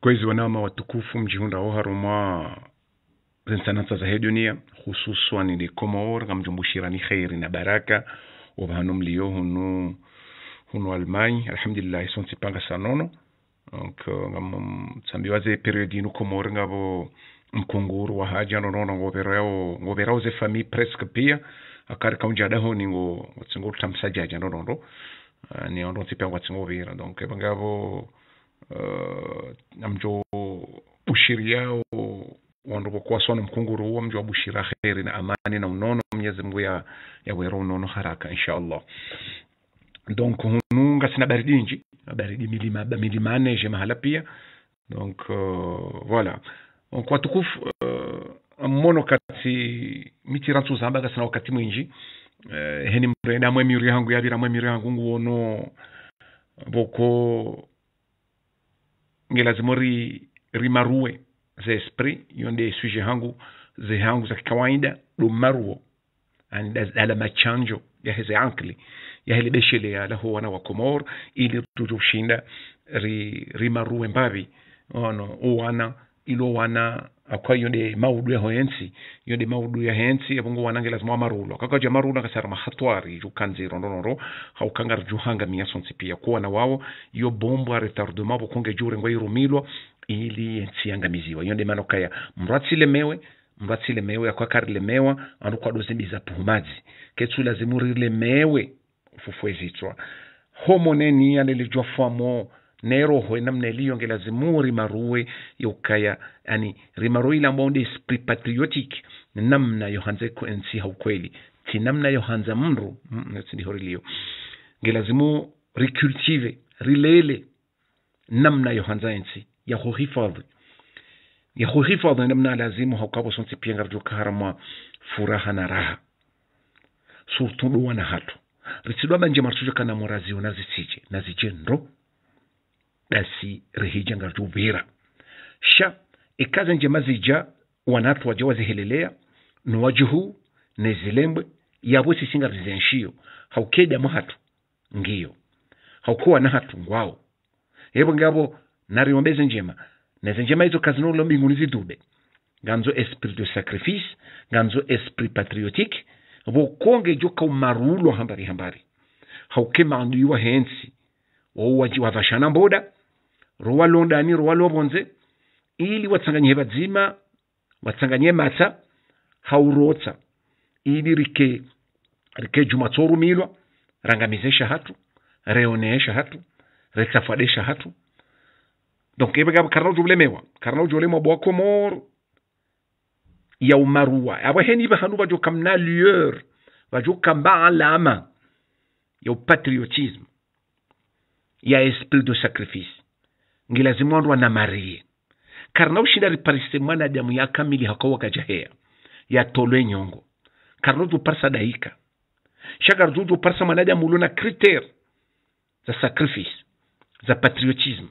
kwezi wanama watukufu mjihundaho haruma zinsanansa zahe dunia hususan li komor gamjumbushirani kheri na baraka wabahanu mlio hunu hunu almany alhamdulillah isonsipanga sanono donc ngamtsambiwaze periodi inu komor ngavo mkunguru wa haja nonono ngoverao ze famille presque pia akari kaunja daho ningo tamsajaja nonondo ni ondo tsipangwa tsingovira donc evangavo uh, amjo yao wandukokuwa sono mkunguru huo mji wa bushira kheri na amani na unono mwenyezi mungu ya, ya unono haraka insha allah donc hununga sina baridi nji baridi milima, milimaneje mahala pia donc uh, voilà donc watukufu uh, mmono kati zambaga sina wakati mwinji uh, heni mrenda mwemiri miri yangu yabira mwemiri hangu yangu nguono voko nge lazima ri rimarue ze esprit hiyo sujet hangu ze hangu za kawaida rumaruo ala machanjo yaheze ankli yahele beshele alaho wana wa komor ili tutushinda rimarue ri mbavi ono uwana ilo wana akwa yo de maudu ya hoensi yo de maudu ya hensi ya yapungu wanange lazima amarulo kaka wamarulo kakaja marulo akasarama ha ukangar ju hanga mia sonsi pia kuwa na wao yo bombo retardement bo konge jure ngwa irumilo ili ensi miziwa yo de manokaya mratsi mratsi le le le mewe mewe akwa kar mewa anu kwa dozi biza puhumadzi ketsu le lazimurilemewe fufwezitswa homoneni alilijwa fwamo neroho enamna iliyo ngelazimu rimaruwe yokaya yani rimaruwe ile ambao ndi esprit patriotique namna yohanzeko ensiha ukweli ti namna yohanza mndu mm, mm sindiho riliyo ngelazimu ricultive rilele namna yohanza ensi yahohifadhi yahohifadhi namna lazimu haukapo sonsi pienga rijukahara mwa furaha na raha surtout ɗum wona hatu ritsidwa banje martujo kana mo razio nazisije nazije ndo ɗasi rehijangar tu vera sha ikazanje mazija wanathu waja wazihileleya nuwajuhu nezilembwe yavo singa zenshiyo haukedamu mahatu ngiyo haukuwa na hatu ngwao yevo ngavo nariombeze njema neze njema izo kazinulo mbinguni zidube nganzo esprit de sacrifice nganzo esprit patriotique vokonge joka kaumarulo hambari hambari hauke maanduiwa hensi wouwaji wavashana mboda ro wa londani ro wa lovonze ili watsanganye vadzima watsanganye matsa haurotsa ili rike rike milwa rangamizesha shahatu reone shahatu retsafade shahatu donc evega karna ujulemewa karna ujulemewa bwa komoro ya umaruwa abo heni ba hanu bajo kamna lueur bajo kamba alama ya patriotisme ya esprit de sacrifice na marie karina ushida riparise mwana jamu yakamili hakowa kajaheya yatolwe nyongo karino duparsa daika shagar du duparsa mwanadamu ulona kriter za sacrifice za patriotisme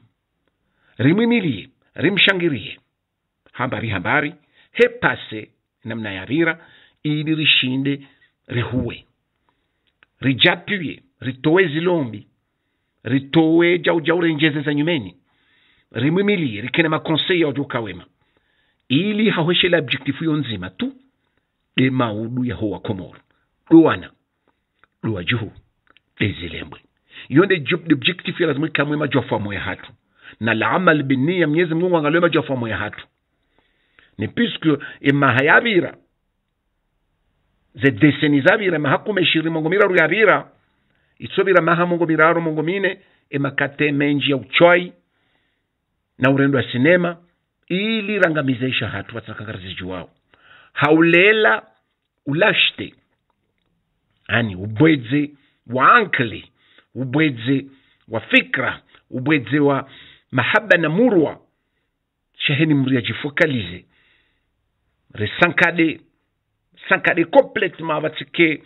rimwimilie rimshangirie hambari hambari hepase namna ya vira ili rishinde rihuwe rijapuye ritowe zilombi ritowe jaujaurenjeze za nyumeni rimwimili rikhene makhonseyi oti ukhawema ili haweshela objektifu yonzima tu de maudu yahowa komoro duwana duwa juhu dezilembwe iyo nde objektifu lazima ikhamwe majwafamo ya hatu na laamal binniya mnyezi mungu angalwe majwafamo ya hatu ni puisque emaha yavira ze deseni zavira emaha kumi ishirini mongo miraru yavira itsovira maha mungu miraro mungu mine e menji ya uchwai na urendo wa sinema ili ilirangamizesha hatu vatsakangariziji wao haulela ulashte ani ubwedze wa ankli ubwedze wa fikra ubwedze wa mahaba na murwa sheheni mria jifokalize re sankade sankade complètement uzima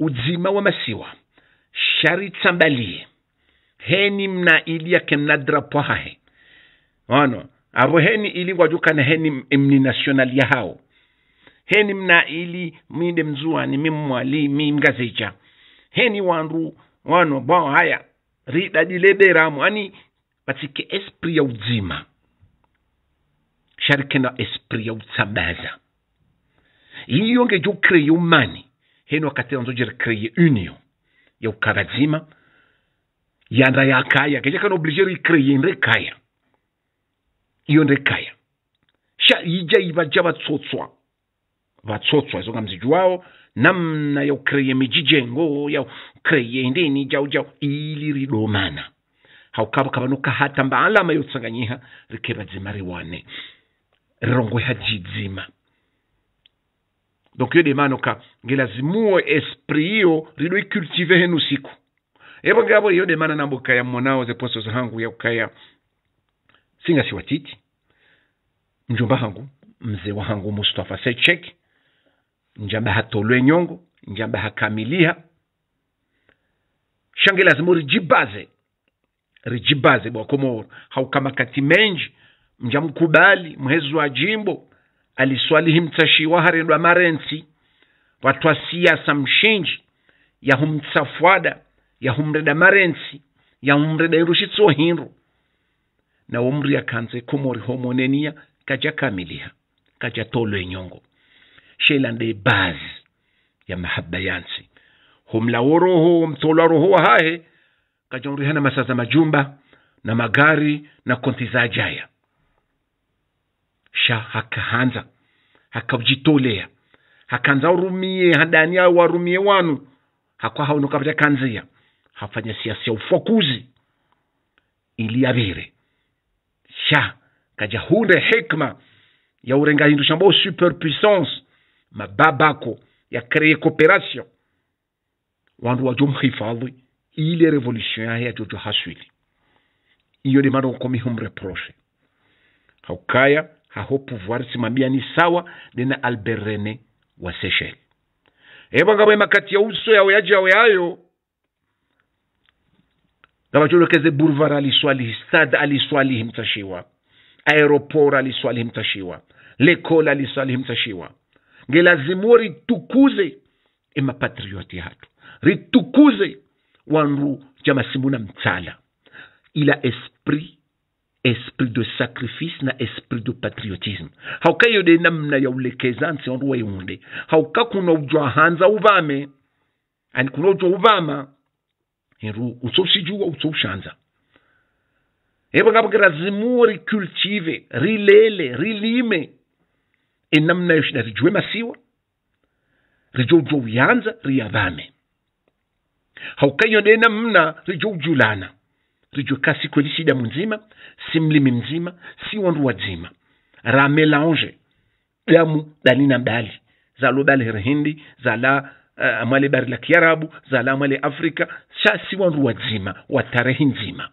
udzima wa masiwa shari tsambalie heni mna ili kemna drapo hahe ono abo heni ili wadukana heni mni national ya hao heni mna ili mide mzuani mimmwali mimgazeja heni wandu wano bwao haya ridadileberamu ani batike esprit ya uzima sharikena esprit ya utsabaza iyonge jo kreye umani heni wakati nzojera creye union ya ukavazima yanda kaya kejekana obligero ikreye kaya iyo ndekaya sha ija ibaja batsotswa batsotswa izongamziji wao namna ya ukreye mijijengo ya ukreye ndini jau jau ili ridomana haukaba kabanuka hata mba alama yotsanganyiha rikebazima riwane rirongwe hajidzima donc yo demanoka ngelazimuo esprit iyo rido ikultive henu siku epo ngabo iyo demana nambo kaya mmonao zeposo zahangu ya ukaya si Watiti, mjomba hangu mzee wa hangu Mustafa Sechek, njamba hatolwe nyongo, njamba hakamilia shange lazima rijibaze rijibaze bwakomoro haukamakati menji mjamkubali mhezi wa jimbo aliswalihi mtashiwa harendwa marensi watu wa siasa mshinji yahumtsafwada yahumreda marensi yahumreda irushitsohinru na omri akhanze kumori homonenia kaja tolo enyongo shelande baz ya mahaba yansi homlawo roho mtolwa roho wahahe kajauriha na masaza majumba na magari na konti za ajaya sha hakahanza hakaujitolea hakanza urumie hadania warumie wanu hakwa haunokapata kanzia hafanya siasi ya ufokuzi ili avire tya kajya hunde hekima yawurenga hindusha mbo superpuissance mababako yakreye cooperation wandu wajo mhifadhi ile revolution yahe yajojo haswili iyo ni mano komi humreproche haukaya haho pouvoir simamia ni sawa nena albert rene wa sechel ebwangabwema makati ya uso yawe yajawe yayo Nawajulokeze, Burvar aliswalihi, Sad aliswalihi, mtashiwa Aeropor aliswalihi, mtashiwa Lekol aliswalihi, mtashiwa ngelazimuo ritukuze emapatrioti hatu ritukuze wanru jamasimuna mtsala ila esprit esprit de sacrifice na esprit de patriotisme haukayode namna ya ulekezansi wanru waiunde hauka kuna ujwa hanza uvame ani kuna ujwa uvama utsobsijua utsobshanza ebakabakira zimuo ricultive rilele rilime enamna yoshina rijue masiwa rijoujou yanza riyavame haukanyo nena mna rijoujulana rijuka si kweli sida munzima si mlimi mzima si wandu wadzima ra melange damu dani na dali zalo dali rihindi zala Eh, amale bari la kiarabu zala amale afrika sasi wandu wazima wa tarehi nzima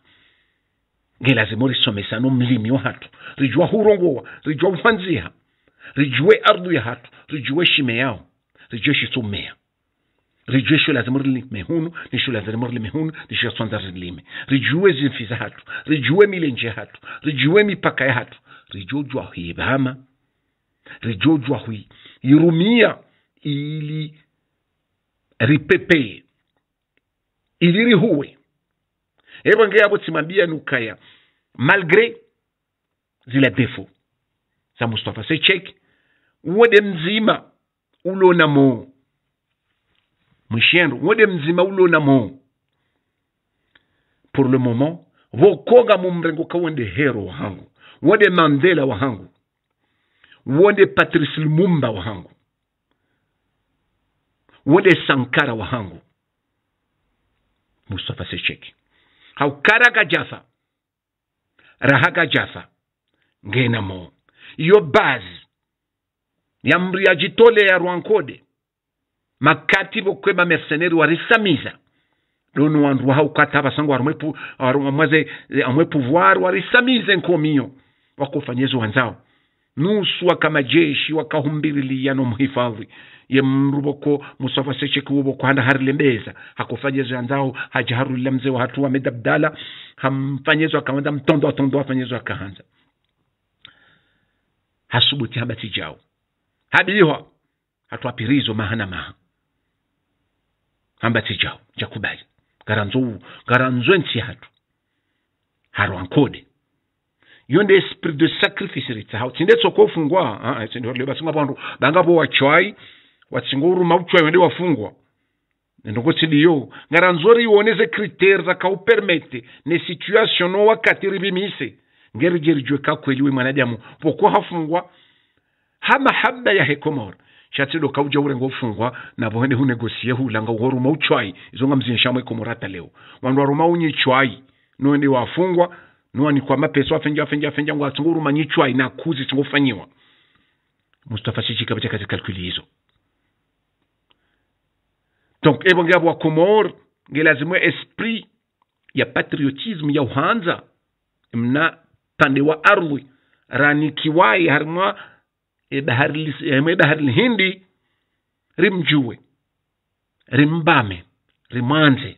nge lazima urisomesano mlimi wa hatu rijua hurongowa rijua ufanziha rijue ardu ya hatu rijue shime yao rijue shisummea rijue sho lazima urilime hunu nisho lazima urilime hunu nisho sonza rilime rijue zimfi hatu rijue milenje hatu rijue mipaka ya hatu hui jwa huibama rijue hui irumia ili ripepee iliri huwe ebo nge yabo tsimambiya nukaya malgre zila defo za mustafa sechek wode mzima ulona mo mwishendo wode mzima ulona mo pour le moment vokoga mumrengo ka wende hero wahangu wode mandela wahangu wode patrice lumumba wahangu wonde sankara wa hango mustapha secheki haw karaga jafa rahaga jafa ngena mo yo bazi yamri yajitole ya rwankode makati bokwe bamercenari warisamiza dono wandu waha ukata basango amwe pouvoir warisamize nkomiyo wakofanyeza wanzao nusu akamajeshi wakahumbiriliano mhifadhi yemruboko musafa sechekiubo kwanda harilembeza hakufanyezwa nzao hajaharulila mzee wa hatua medabdala hamfanyezwa akaanza mtondo atondo afanyezwa kahanza hasubuti habati jao habihwa hatwapirizo maha na maha hambati jao jakubali garanzou nsi hatu harwankode yonde esprit de sacrifice ritsaho tsinde tsokofungwa aa tsinde varileva tsingwa vandu vangavo wachwai watsingouruma vuchwai wende wafungwa ndongotsidiyo ngara nzori iwoneze kritere rakaupermete nesituation no wakati rivimise ngerijerijwe kakweliwe mwanadamu pokuwa hafungwa ha hamahaba ya hekomora shatsido kauja urenga ufungwa navo hende hunegosie hulanga uhoruma uchwai izonga mzinshamo ikomora hata leo wandu waruma unyichwai noende wafungwa nuwani kwamba peso afenja afenja afenja ngwa tsunguru manyichwa ina kuzi tsungufanyiwa mustafa chichika bata kati kalkuli hizo donc ebo ngabo wa komor ngelazimwe esprit ya patriotisme ya uhanza mna pande wa ardhi kiwai harma ebaharil e hindi rimjue rimbame rimanze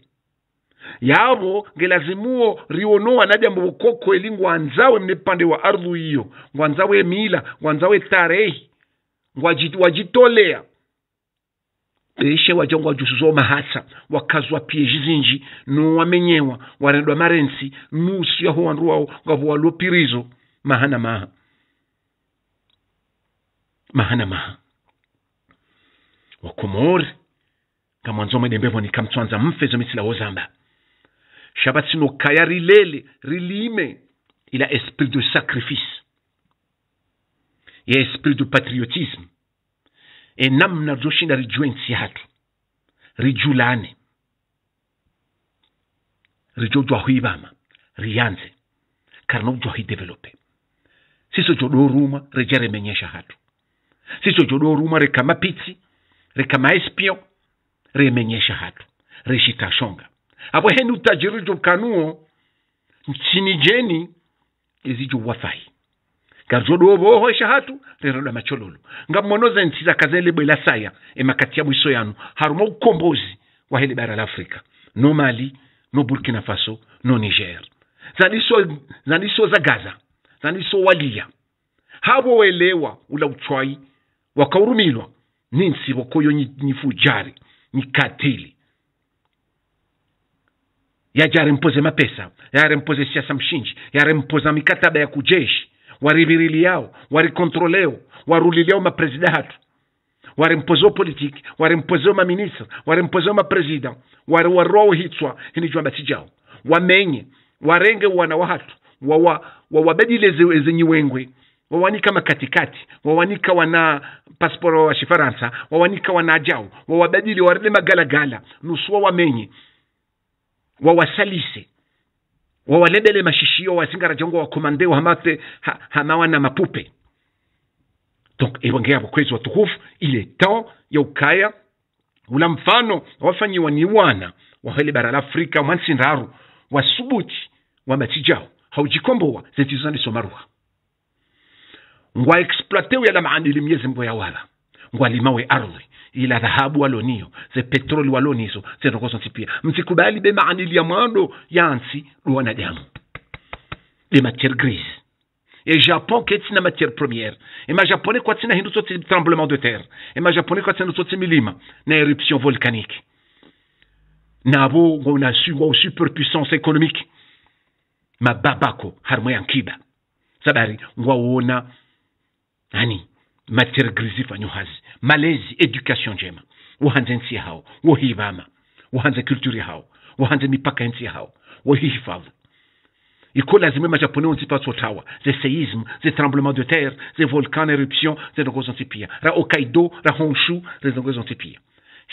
yavo ngelazimuo rionoa naja muvukoko eli ngwanzawe mnepande wa ardhu iyo ngwanzawe mila ngwanzawe tarehi wajitolea peshe waja ngwajusuzwa mahasa wakazwa pie jizinji nu wamenyewa warendwa marensi musi yaho wandu wawo ngavo pirizo mahana maha mahana maha wakomori ngamwanzo mwedembevonikamtswanza mfezo mitsila wozamba Shabbat kaya rilele, rilime. Il a esprit de sacrifice. Il a esprit de patriotisme. E namna zoshina rijue nsi yatu. Rijulane. Rijojwa huibama. Rianze. Karnaujwa hidevelope. Siso jodoruma rejeremenyesha hatu. Siso jodoruma rekamapitsi pitsi. Rekama Remenyesha hatu. Reshitashonga aboheni utajiri jo kanuo nchini jeni izijo wafai garjodo hatu shahatu reroda machololo ngamonoza nsiza kazele bwela saya emakati ya mwiso yanu haruma ukombozi wa hele bara la afrika no mali no burkina faso no niger zaniso zaniso za gaza zaniso walia habo welewa ula uchwai wakaurumilwa ninsi wakoyo nifujari nikatili yaje mpoze mapesa yare mpoze siasa mshinji yare mpoza mikataba ya kujeshi warivirili yao warikontroleo waruliliao maprezida hatu warempozeo politiki warempozeo maministre warempozeo maprezida wari waroo hitswa hinijwa matijao wamenye warenge wana wa hatu wawabadile wa, zenyi wengwe wawanika makatikati wawanika wana pasporo wa shifaransa wawanika wana ajao wawabadili warele magalagala nusuwa wamenye wawasalise wawalebele mashishio wasingara jangu wakomandewo hamate ha, hamawana mapupe donc evangeli vakwezi watukufu ile temps ya ukaya ula mfano wafanyiwa ni wana wahele bara la afrika mwansindaru wasubuti wamatijao haujikombowa zetizanisomaruha ngwa exploate uyala maandili myezi mbo ya wala ngwa limawe ardhi ila dhahabu walonio ze petroli waloniso zetokoso nsipia msikubali ya mwando yansi duwana damu les matières grises e japon ke tsina matière première e majaponais kwa tsina hindu tsotsi tremblement de terre e majaponais kwa tsina tsotsi milima na éruption volcanique nabo ngona su ngo superpuissance économique ma mababako harimo yankiba sadari ngwawona ani matière grise ifanyuhazi malezi education njema wahanze nsi hao wohivama wahanze kulturi hao wahanze mipaka nsi hao wohihifadhu iko lazima japone onsi pa tawa. ze séismes, ze tremblement de terre ze volcan eruption ze ndongo ra okaido ra honshu ze ndongo zonsi pia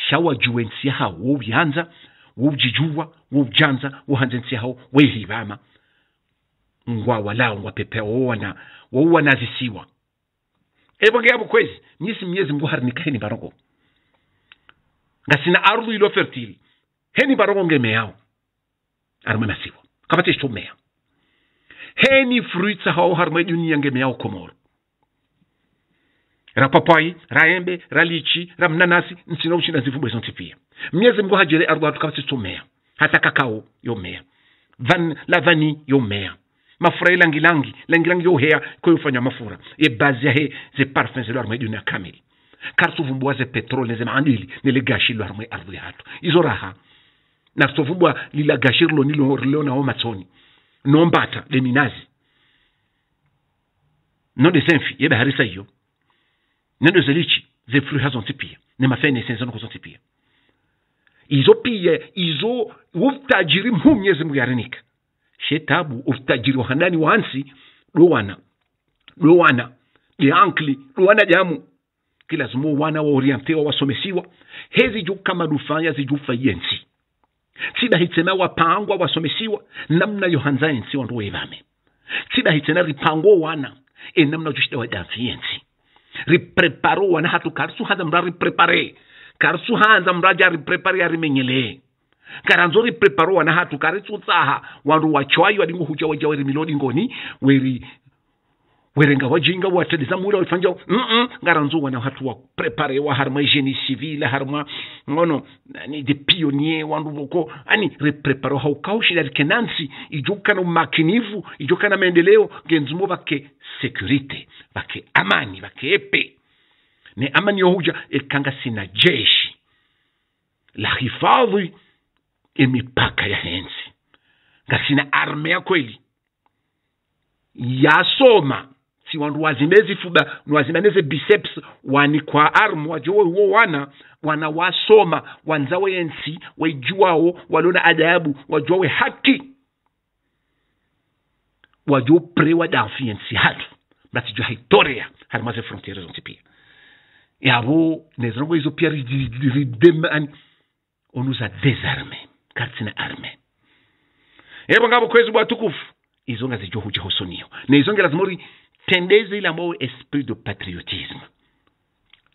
shawa juwe nsi hao ou janza ou hivama. nsi hao hibama. ngwa ou ngwa wo wana zisiwa. ebongea bukwezi myisi myezi mguharinika heni barongo sina ardhi ilo fertili heni barongo meyao arimwe masivo kapate mea heni fruitsa hao harimwe dunia meyao komoro ra ra embe ra lichi ra mnanasi nsino uchina zivubwe zonti pia myezi mngu hajere ardhi atu kapate mea hata kakao yomeya Van, la vani yomeya mafura e langilangi langilangy eo hea koa eo mafura e bazy ahe zay parfum zay loharymay io ny akamely karaha tovomboa zay petrôle zay mahanuily nyle gashi loharymay ya hatu izo raha na so tovomboa lila gashir rilo na ao matsoni nombata de minazi no de senfi ye yebe harisa iyo nendo zelichi ze fruit hazon tipia ne mafene senza no kozon tipia izo pia izo wuftajiri mu mnyezi mungu yarinika shetabu ofutajiri wahandani wansi ɗowana ɗowana diankli ankli jamu kila lazima wana waorientewa wasomesiwa hezi jukama dufanya zijufa yensi tidahitsena wapangwa wasomesiwa namna yohanza yensi wandu wevame tidahitsena ripango wana e jushita wa wadansi yensi ripreparo wana hatu karsu hanza mra riprepare karsu hanza mra ja riprepare arimenyelee karanzori preparo wana hatu kari tsutsaha wandu wachwayi wadingo huja waja weri milodi ngoni weri werenga wajinga watedeza mwira wafanja mm -mm, garanzo wana hatu wa prepare wa harma jeni civil harma ngono ni de pionier wandu boko ani repreparo haukaushi dari kenansi ijuka na makinivu ijuka na maendeleo genzumo vake securite vake amani vake epe ne amani yohuja ekanga sina jeshi la hifadhi emipaka ya henzi ngasina arme ya kweli yasoma si wandu wazimbe zifuba biceps wani kwa arm wajowe huo wana wanawasoma wanzawe yensi waijuwao walona ajabu wajuawe haki wajo prewa dansi yensi hatu mlatijua historia harimaze frontiere zonti pia yabo nezirongo izo pia ridem ani onuza desarme na arme yebo ngabo kwezi bwa tukufu izonga zijjo huja husonio ne izonga ngera zimuri tendezi ile esprit de patriotisme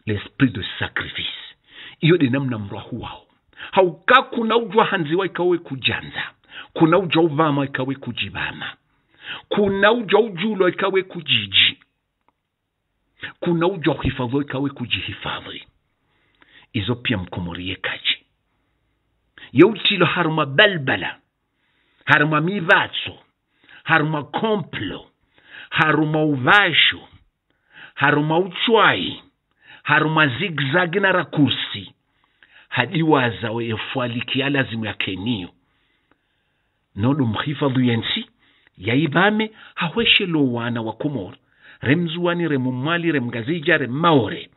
l'esprit de sacrifice iyo de namna mrahu wao hauka kuna ujwa hanziwa ikawe kujanza kuna ujwa uvama ikawe kujibama kuna ujwa ujulo ikawe kujiji kuna ujwa uhifadhiwa ikawe kujihifadhi izo pia mkomorie kaji yau tilo haruma balbala haruma mivatso haruma komplo haruma uvasho haruma uchwai haruma zigzag na rakusi hadiwaza weyefwalikiala zimu ya keniyo nodo mhifadhu yensi yaivame haweshe wana wa komora remzuwani remumwali remgazija remaore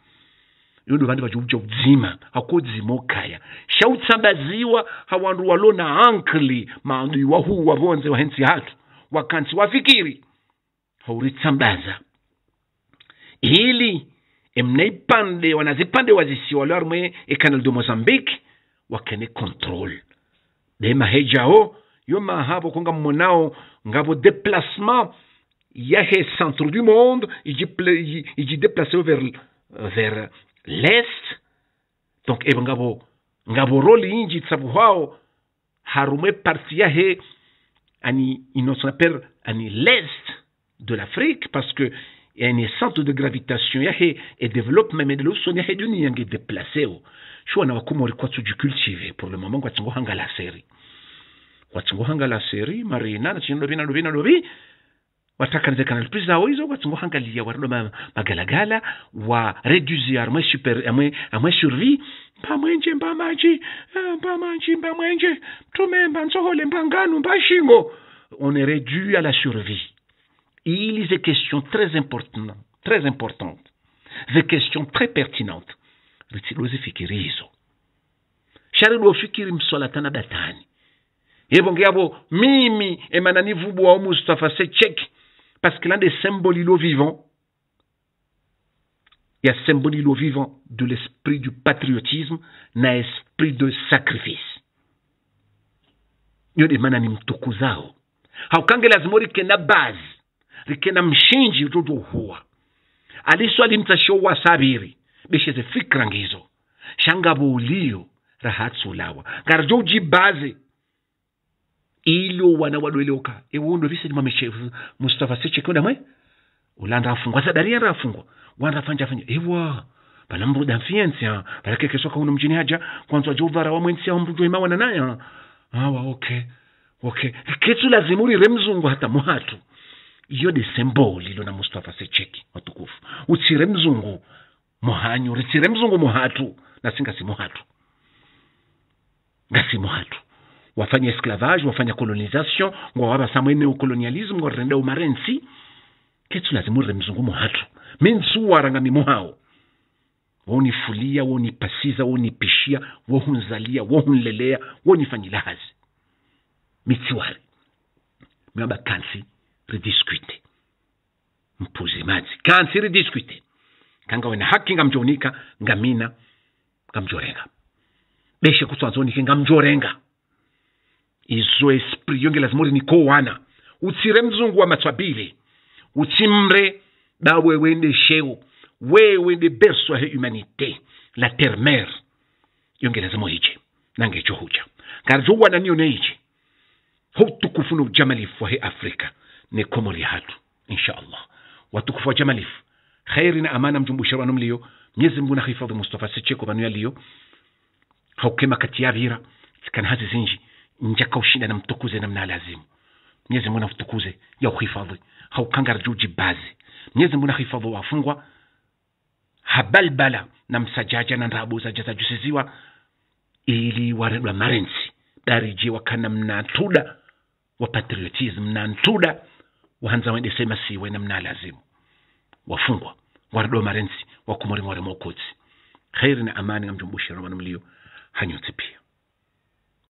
yondo vandu vachiucha udzima hakodzimokaya shautsambaziwa hawandu walona ankli maandu iwahu wavonze wahensi hatu wakansi wafikiri hauritsambaza hili emneipande wanazipande wazisi wale warumwe ecanal de mozambique wakene control dema hejao yo mahavo konga mmonao ngavo déplacement yahe centre du monde iji déplaceo vers vers lest donc evo eh ben, ngabo ngabo roli inji tsabu hao harume partia he ani appelle ani l'est de l'Afrique parce que et un centre de gravitation yahe et développement même de l'oson yahe du niyange déplacé o shwa na wakumo walikuwa tuji cultiver pour le moment kwa hangala hanga la seri kwa tsingo hanga la seri marina na chinlo bina lobina lobi wataka nzekana reprise zawo izo watsingohangalia waridoma magalagala wa reduzi amwe super amwe amwe survi pamwenje mbamanji eh, mbamanji mbamwenje mtumemba nsohole nganu mbanganu shingo on est réduit à la survie il y a des questions très importantes très importantes des questions très pertinentes ritsilozifikiri izo shari fikiri msolatana datani yebo ngiabo mimi emananivubwa omustafa secheki parce que l'un des symboles vivants, il y a symbole vivant de l'esprit du patriotisme, na esprit de sacrifice. Yo de mana ni mtuku zao. Haukange lazima rike na bazi, rike na mshinji rudu huwa. limtashowa sabiri, bisheze fikrangizo. ngizo. Shangabo ulio rahatsulawa. Garjo ilo wana wadweleuka iwundo viseni mameshevu mustafa sechekonda mwe ulanda afungwa zadari yara afungwa wanda afanja afanya iwa pala mbruda mfiensia palake kesoka uno mjini haja kwanza jovara wa mwensia mbrudo ima wana naya awa okay okay ketu lazimuri remzungu hata muhatu iyo desembo lilo na mustafa secheki watukufu utsire mzungu muhanyu ritsire mzungu muhatu na nasinga simuhatu muhatu wafanya esclavage wafanya colonization ngwawaba samwene ucolonialism ngwarenda umarensi kethu lazima urire mzungumo hathu mensu waranga mimu hao wonifulia wonipasiza wonipishia wohunzalia wohunlelea wonifanyila hazi mitsiwari miaba kansi mpuzi mpuzimadzi kansi ridiskwite kanga wena haki ngamjonika ngamina ngamjorenga beshe kutswanzonika ngamjorenga izo esprit yonge lazima uri nikowana utsire mzungu wa wamatswabili utsimre dawe wende shewo wewe ndi beswa he humanité la terre mare yonge lazima ije nange icho huja ngari jowana niyo neiche houtukufu ni ujamalifu he afrika ne komo hatu inshallah allah watukufu wa jamalifu kheri na amana mjumbushero wanu mliyo mnyezi mngu na hifadhi mustafa sicheko manu yaliyo haukema kati yavira tsikana hazi zinji njakaushinda na mtukuze namna alazimu mnyezi mungu namtukuze ya uhifadhi haukangara juu jibazi mwenyezi mungu nahifadhi wafungwa habalbala na msajaja na ndabu zajazajusiziwa ili warelwa marensi dariji wakana mnatuda wa patriotism mnantuda wahanza wende sema siwe na mnalazimu wafungwa warelwa marensi wakumori mwari mokotsi khairi na amani ngamjumbushi romano mlio hanyotsi pia